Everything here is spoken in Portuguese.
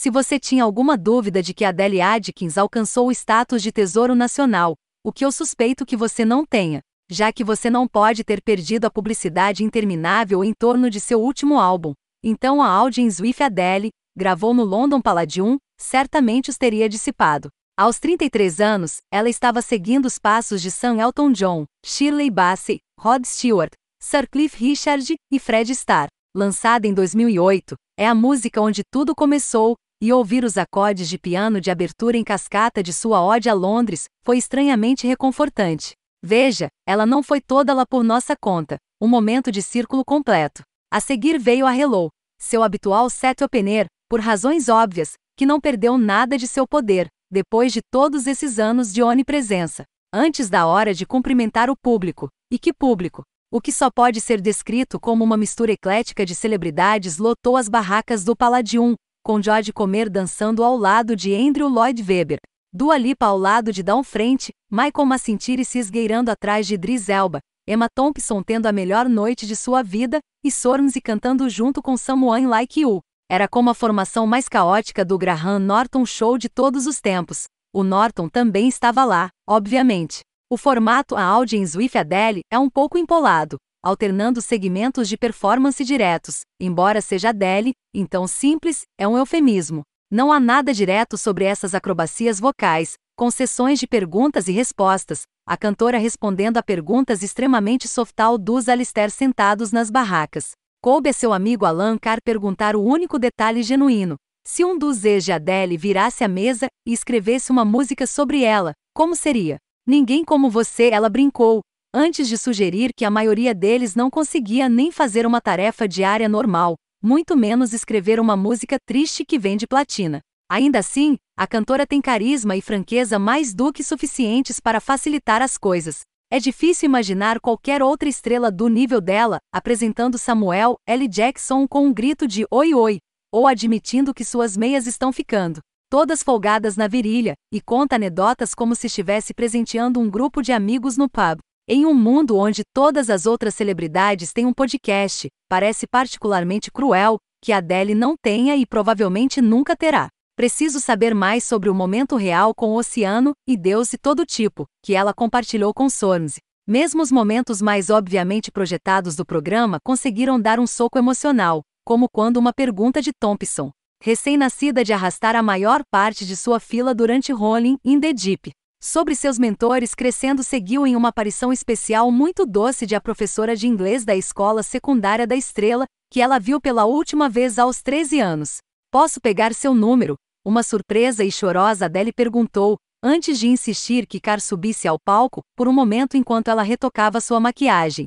Se você tinha alguma dúvida de que Adele Adkins alcançou o status de Tesouro Nacional, o que eu suspeito que você não tenha, já que você não pode ter perdido a publicidade interminável em torno de seu último álbum, então a Audience with Adele, gravou no London Palladium, certamente os teria dissipado. Aos 33 anos, ela estava seguindo os passos de Sam Elton John, Shirley Bassey, Rod Stewart, Sir Cliff Richard e Fred Starr. Lançada em 2008, é a música onde tudo começou e ouvir os acordes de piano de abertura em cascata de sua ode a Londres foi estranhamente reconfortante. Veja, ela não foi toda lá por nossa conta, um momento de círculo completo. A seguir veio a Hello, seu habitual set opener, por razões óbvias, que não perdeu nada de seu poder, depois de todos esses anos de onipresença. Antes da hora de cumprimentar o público, e que público, o que só pode ser descrito como uma mistura eclética de celebridades lotou as barracas do Paladium com George Comer dançando ao lado de Andrew Lloyd Webber, Dua Lipa ao lado de Down Frente, Michael Massintiri se esgueirando atrás de Idris Elba, Emma Thompson tendo a melhor noite de sua vida e Sormzy cantando junto com Someone Like You. Era como a formação mais caótica do Graham Norton Show de todos os tempos. O Norton também estava lá, obviamente. O formato A Audience with Adele é um pouco empolado, alternando segmentos de performance diretos, embora seja Adele, então simples, é um eufemismo. Não há nada direto sobre essas acrobacias vocais, com sessões de perguntas e respostas, a cantora respondendo a perguntas extremamente softal dos Alistair sentados nas barracas. Coube a seu amigo Alan Carr perguntar o único detalhe genuíno. Se um dos ex de Adele virasse à mesa e escrevesse uma música sobre ela, como seria? Ninguém como você, ela brincou, antes de sugerir que a maioria deles não conseguia nem fazer uma tarefa diária normal, muito menos escrever uma música triste que vende platina. Ainda assim, a cantora tem carisma e franqueza mais do que suficientes para facilitar as coisas. É difícil imaginar qualquer outra estrela do nível dela apresentando Samuel L. Jackson com um grito de oi oi, ou admitindo que suas meias estão ficando todas folgadas na virilha, e conta anedotas como se estivesse presenteando um grupo de amigos no pub. Em um mundo onde todas as outras celebridades têm um podcast, parece particularmente cruel que Adele não tenha e provavelmente nunca terá. Preciso saber mais sobre o momento real com o oceano e Deus e todo tipo, que ela compartilhou com Sorms. Mesmo os momentos mais obviamente projetados do programa conseguiram dar um soco emocional, como quando uma pergunta de Thompson, recém-nascida de arrastar a maior parte de sua fila durante Rolling in the Deep, Sobre seus mentores, Crescendo seguiu em uma aparição especial muito doce de a professora de inglês da escola secundária da Estrela, que ela viu pela última vez aos 13 anos. Posso pegar seu número? Uma surpresa e chorosa Adele perguntou, antes de insistir que Car subisse ao palco, por um momento enquanto ela retocava sua maquiagem.